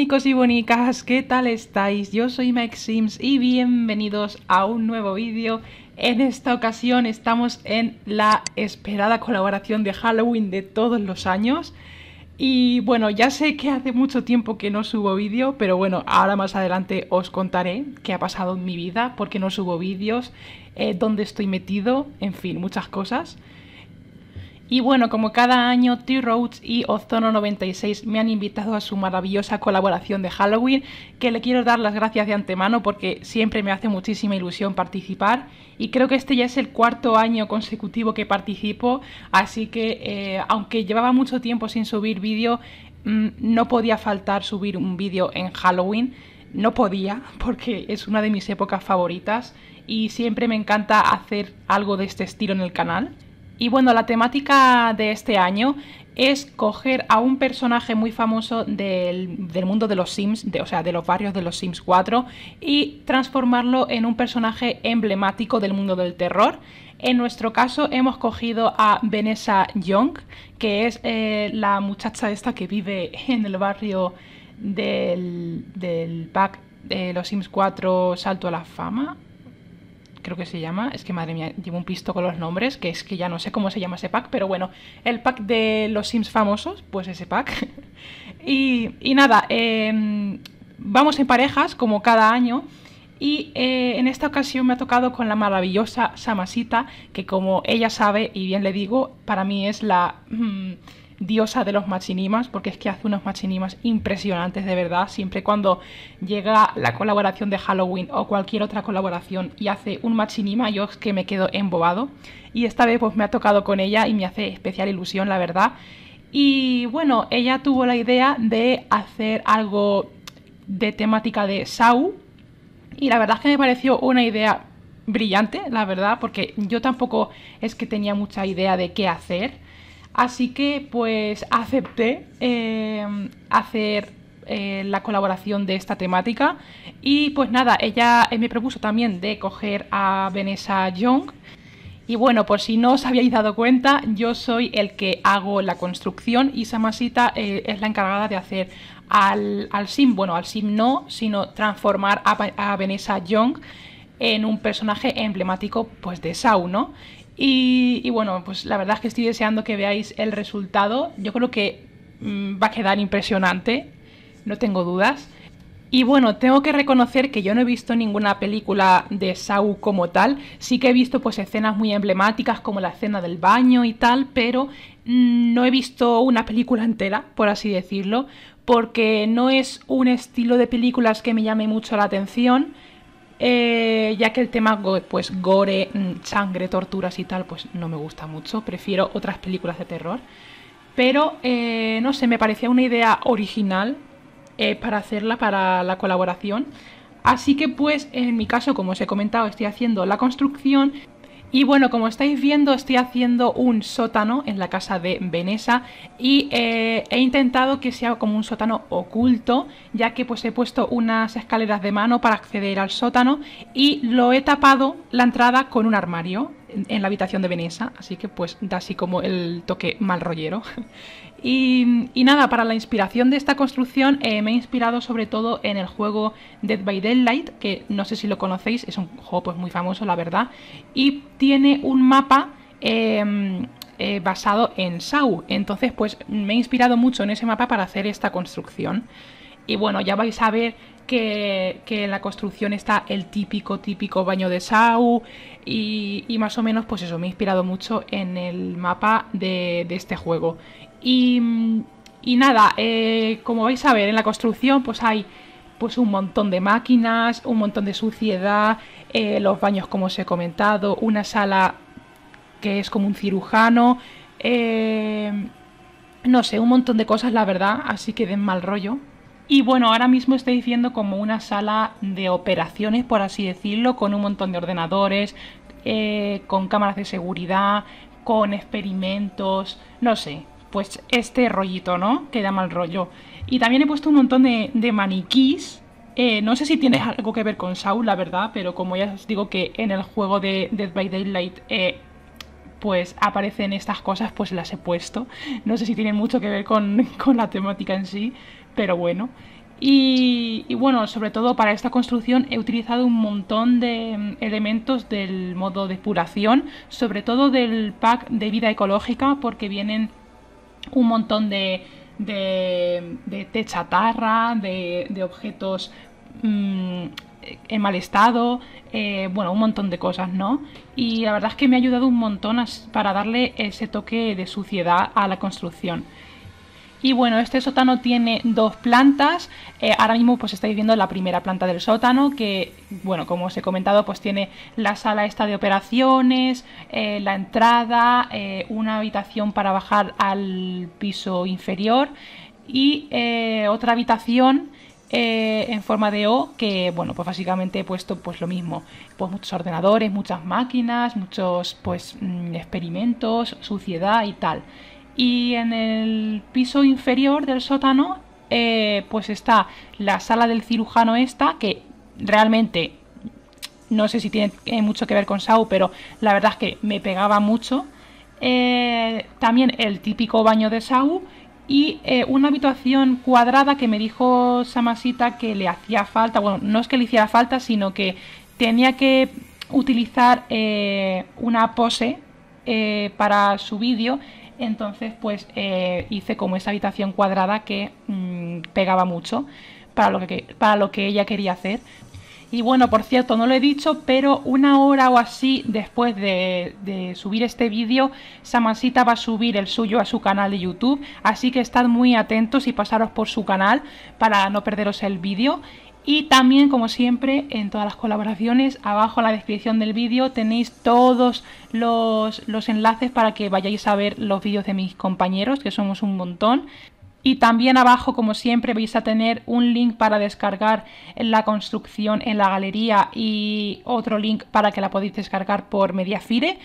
bonicos y bonicas, ¿qué tal estáis? Yo soy Max Sims y bienvenidos a un nuevo vídeo. En esta ocasión estamos en la esperada colaboración de Halloween de todos los años. Y bueno, ya sé que hace mucho tiempo que no subo vídeo, pero bueno, ahora más adelante os contaré qué ha pasado en mi vida, por qué no subo vídeos, eh, dónde estoy metido, en fin, muchas cosas. Y bueno, como cada año, T-Roads y Ozono 96 me han invitado a su maravillosa colaboración de Halloween, que le quiero dar las gracias de antemano porque siempre me hace muchísima ilusión participar. Y creo que este ya es el cuarto año consecutivo que participo, así que eh, aunque llevaba mucho tiempo sin subir vídeo, mm, no podía faltar subir un vídeo en Halloween. No podía, porque es una de mis épocas favoritas y siempre me encanta hacer algo de este estilo en el canal. Y bueno, la temática de este año es coger a un personaje muy famoso del, mundo de los Sims, de, o sea, de los barrios de los Sims 4, y transformarlo en un personaje emblemático del mundo del terror. En nuestro caso hemos cogido a Vanessa Young, que es eh, la muchacha esta que vive en el barrio del, del pack de los Sims 4 Salto a la Fama, creo que se llama. Es que madre mía, llevo un pisto con los nombres, que es que ya no sé cómo se llama ese pack, pero bueno, el pack de los Sims famosos, pues ese pack. y, nada, em, vamos en parejas como cada año. Y eh, en esta ocasión me ha tocado con la maravillosa Samasita, que como ella sabe, y bien le digo, para mí es la... Mm, diosa de los machinimas, porque es que hace unos machinimas impresionantes de verdad. Siempre cuando llega la colaboración de Halloween o cualquier otra colaboración y hace un machinima, yo es que me quedo embobado. Y esta vez pues me ha tocado con ella y me hace especial ilusión, la verdad. Y bueno, ella tuvo la idea de hacer algo de temática de Sau. Y la verdad es que me pareció una idea brillante, la verdad, porque yo tampoco es que tenía mucha idea de qué hacer Así que pues acepté em, hacer eh, la colaboración de esta temática y pues nada, ella eh, me propuso también de coger a Vanessa Young. Y bueno, por si no os habíais dado cuenta, yo soy el que hago la construcción y Samasita eh, es la encargada de hacer al, al, sim, bueno, al sim no, sino transformar a, Vanessa Young en un personaje emblemático pues de sauno ¿no? Y, bueno, pues la verdad es que estoy deseando que veáis el resultado. Yo creo que mm, va a quedar impresionante, no tengo dudas. Y bueno, tengo que reconocer que yo no he visto ninguna película de Saw como tal. Sí que he visto pues escenas muy emblemáticas como la escena del baño y tal, pero mm, no he visto una película entera, por así decirlo, porque no es un estilo de películas que me llame mucho la atención. Eh, ya que el tema gore, pues gore, mm, sangre, torturas y tal, pues no me gusta mucho, prefiero otras películas de terror. Pero, eh, no sé, me parecía una idea original eh, para hacerla, para la colaboración. Así que pues en mi caso, como os he comentado, estoy haciendo la construcción y bueno, como estáis viendo, estoy haciendo un sótano en la casa de Venesa y eh, he intentado que sea como un sótano oculto, ya que pues he puesto unas escaleras de mano para acceder al sótano y lo he tapado la entrada con un armario en la habitación de Veneza, así que pues da así como el toque mal rollero. Y, nada, para la inspiración de esta construcción eh, me he inspirado sobre todo en el juego Dead by Daylight, que no sé si lo conocéis, es un juego pues muy famoso la verdad, y tiene un mapa... Em, eh, basado en Sau. Entonces, pues me he inspirado mucho en ese mapa para hacer esta construcción. Y bueno, ya vais a ver que, en la construcción está el típico, típico baño de Sau y, más o menos pues eso, me he inspirado mucho en el mapa de, este juego. Y, nada, eh, como vais a ver, en la construcción pues hay pues un montón de máquinas, un montón de suciedad, eh, los baños como os he comentado, una sala que es como un cirujano, eh, no sé, un montón de cosas la verdad, así que den mal rollo, y bueno, ahora mismo estoy diciendo como una sala de operaciones, por así decirlo, con un montón de ordenadores, eh, con cámaras de seguridad, con experimentos, no sé, pues este rollito, ¿no? Que da mal rollo. Y también he puesto un montón de, maniquís. Eh, no sé si tiene algo que ver con Saul, la verdad, pero como ya os digo que en el juego de Dead by Daylight eh, pues aparecen estas cosas, pues las he puesto. No sé si tienen mucho que ver con la temática en sí pero bueno. Y, bueno, sobre todo para esta construcción he utilizado un montón de mm, elementos del modo depuración, sobre todo del pack de vida ecológica, porque vienen un montón de, de, de chatarra, de, objetos mm, en mal estado, eh, bueno, un montón de cosas, ¿no? Y la verdad es que me ha ayudado un montón para darle ese toque de suciedad a la construcción. Y bueno, este sótano tiene dos plantas. Eh, ahora mismo pues estáis viendo la primera planta del sótano que, bueno, como os he comentado, pues tiene la sala esta de operaciones, eh, la entrada, eh, una habitación para bajar al piso inferior y otra habitación en forma de O que bueno pues básicamente he puesto pues lo mismo pues muchos ordenadores muchas máquinas muchos pues mm, experimentos suciedad y tal y en el piso inferior del sótano eh, pues está la sala del cirujano esta que realmente no sé si tiene mucho que ver con Sau pero la verdad es que me pegaba mucho eh, también el típico baño de Sau y eh, una habitación cuadrada que me dijo Samasita que le hacía falta, bueno, no es que le hiciera falta, sino que tenía que utilizar una pose para su vídeo entonces pues eh, hice como esa habitación cuadrada que mm, pegaba mucho para lo que, para lo que ella quería hacer. Y bueno, por cierto, no lo he dicho, pero una hora o así después de, de subir este vídeo, Samansita va a subir el suyo a su canal de YouTube, así que estad muy atentos y pasaros por su canal para no perderos el vídeo. Y también, como siempre, en todas las colaboraciones, abajo en la descripción del vídeo tenéis todos los, enlaces para que vayáis a ver los vídeos de mis compañeros, que somos un montón. Y también abajo, como siempre, vais a tener un link para descargar la construcción en la galería y otro link para que la podáis descargar por Mediafire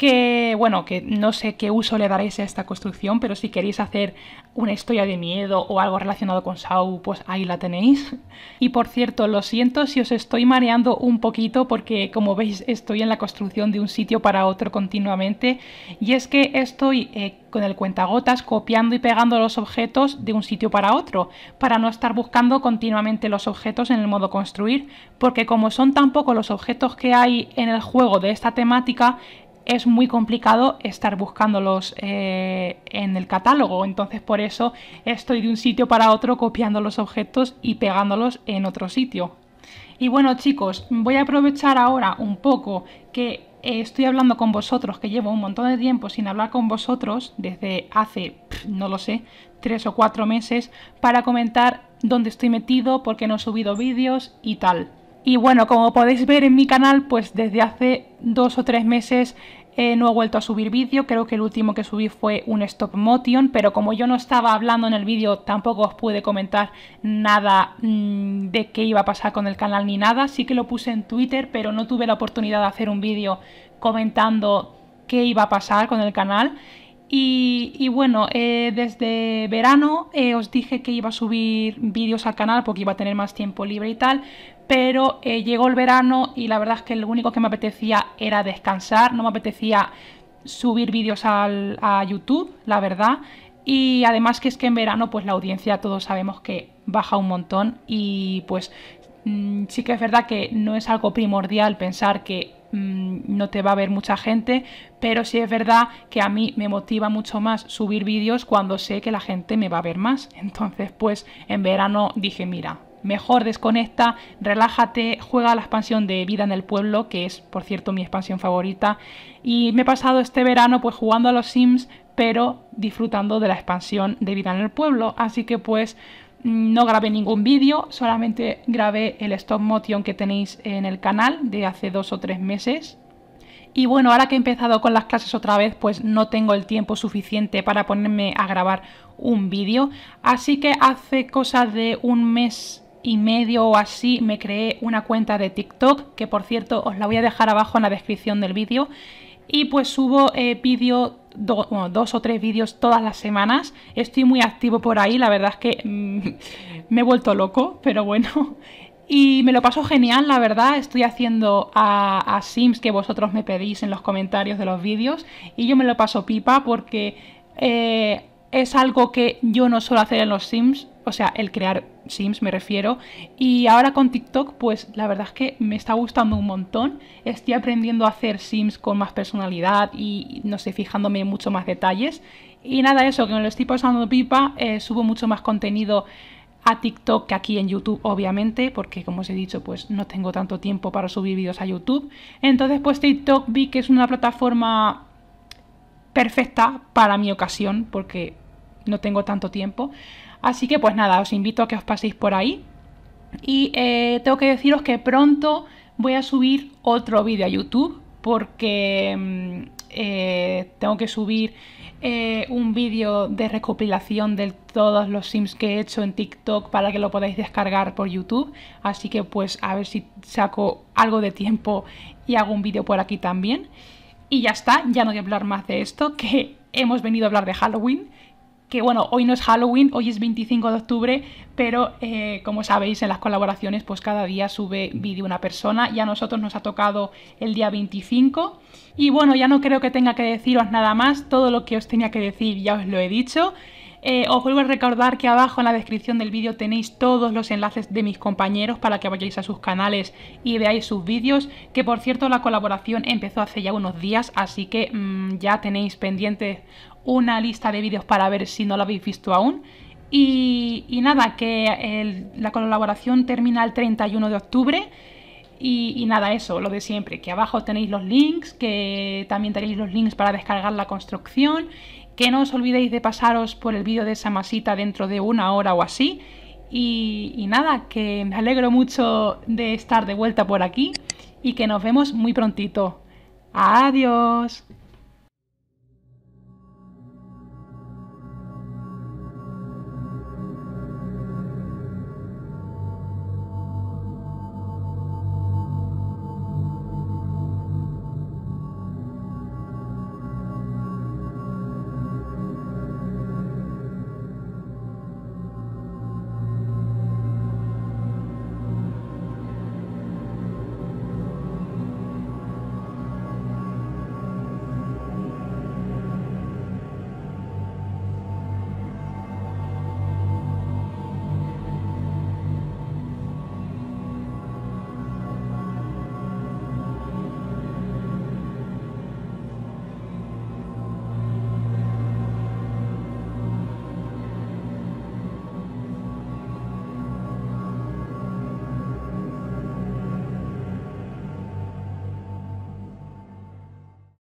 que, bueno, que no sé qué uso le daréis a esta construcción, pero si queréis hacer una historia de miedo o algo relacionado con Sau, pues ahí la tenéis. Y por cierto, lo siento si os estoy mareando un poquito porque como veis estoy en la construcción de un sitio para otro continuamente y es que estoy eh, con el cuentagotas copiando y pegando los objetos de un sitio para otro para no estar buscando continuamente los objetos en el modo construir porque como son tan pocos los objetos que hay en el juego de esta temática es muy complicado estar buscándolos eh, en el catálogo, entonces por eso estoy de un sitio para otro copiando los objetos y pegándolos en otro sitio. Y bueno chicos, voy a aprovechar ahora un poco que eh, estoy hablando con vosotros, que llevo un montón de tiempo sin hablar con vosotros, desde hace, no lo sé, tres o cuatro meses, para comentar dónde estoy metido, por qué no he subido vídeos y tal. Y bueno, como podéis ver en mi canal, pues desde hace dos o tres meses eh, no he vuelto a subir vídeo, creo que el último que subí fue un stop motion, pero como yo no estaba hablando en el vídeo tampoco os pude comentar nada mm, de qué iba a pasar con el canal ni nada, sí que lo puse en Twitter, pero no tuve la oportunidad de hacer un vídeo comentando qué iba a pasar con el canal y, bueno, eh, desde verano eh, os dije que iba a subir vídeos al canal porque iba a tener más tiempo libre y tal, pero eh, llegó el verano y la verdad es que lo único que me apetecía era descansar, no me apetecía subir vídeos al, a YouTube, la verdad. Y además que es que en verano pues la audiencia todos sabemos que baja un montón y pues mm, sí que es verdad que no es algo primordial pensar que Mm, no te va a ver mucha gente, pero sí es verdad que a mí me motiva mucho más subir vídeos cuando sé que la gente me va a ver más. Entonces, pues en verano dije, mira, mejor desconecta, relájate, juega la expansión de Vida en el Pueblo, que es por cierto mi expansión favorita. Y me he pasado este verano pues jugando a los Sims, pero disfrutando de la expansión de Vida en el Pueblo. Así que pues no grabé ningún vídeo, solamente grabé el stop motion que tenéis en el canal de hace dos o tres meses. Y bueno, ahora que he empezado con las clases otra vez, pues no tengo el tiempo suficiente para ponerme a grabar un vídeo. Así que hace cosa de un mes y medio o así me creé una cuenta de TikTok, que por cierto os la voy a dejar abajo en la descripción del vídeo. Y pues subo eh, vídeo dos o tres vídeos todas las semanas. Estoy muy activo por ahí, la verdad es que mm, me he vuelto loco, pero bueno. Y me lo paso genial, la verdad. Estoy haciendo a, Sims que vosotros me pedís en los comentarios de los vídeos. Y yo me lo paso pipa porque eh, es algo que yo no suelo hacer en los Sims. O sea, el crear Sims me refiero. Y ahora con TikTok, pues la verdad es que me está gustando un montón. Estoy aprendiendo a hacer Sims con más personalidad y, no sé, fijándome en mucho más detalles. Y nada, eso, que me lo estoy pasando pipa, eh, subo mucho más contenido a TikTok que aquí en YouTube, obviamente, porque como os he dicho, pues no tengo tanto tiempo para subir vídeos a YouTube. Entonces, pues TikTok vi que es una plataforma perfecta para mi ocasión, porque no tengo tanto tiempo. Así que pues nada, os invito a que os paséis por ahí. Y eh, tengo que deciros que pronto voy a subir otro vídeo a YouTube porque mm, eh, tengo que subir eh, un vídeo de recopilación de todos los sims que he hecho en TikTok para que lo podáis descargar por YouTube. Así que pues a ver si saco algo de tiempo y hago un vídeo por aquí también. Y ya está, ya no voy a hablar más de esto, que hemos venido a hablar de Halloween que bueno, hoy no es Halloween, hoy es 25 de octubre, pero eh, como sabéis en las colaboraciones pues cada día sube vídeo una persona y a nosotros nos ha tocado el día 25 y bueno, ya no creo que tenga que deciros nada más, todo lo que os tenía que decir ya os lo he dicho. Eh, os vuelvo a recordar que abajo en la descripción del vídeo tenéis todos los enlaces de mis compañeros para que vayáis a sus canales y veáis sus vídeos, que por cierto la colaboración empezó hace ya unos días, así que mm, ya tenéis pendientes una lista de vídeos para ver si no lo habéis visto aún. Y, nada, que la colaboración termina el 31 de octubre. Y, nada, eso, lo de siempre, que abajo tenéis los links, que también tenéis los links para descargar la construcción, que no os olvidéis de pasaros por el vídeo de esa masita dentro de una hora o así. y nada, que me alegro mucho de estar de vuelta por aquí y que nos vemos muy prontito. Adiós.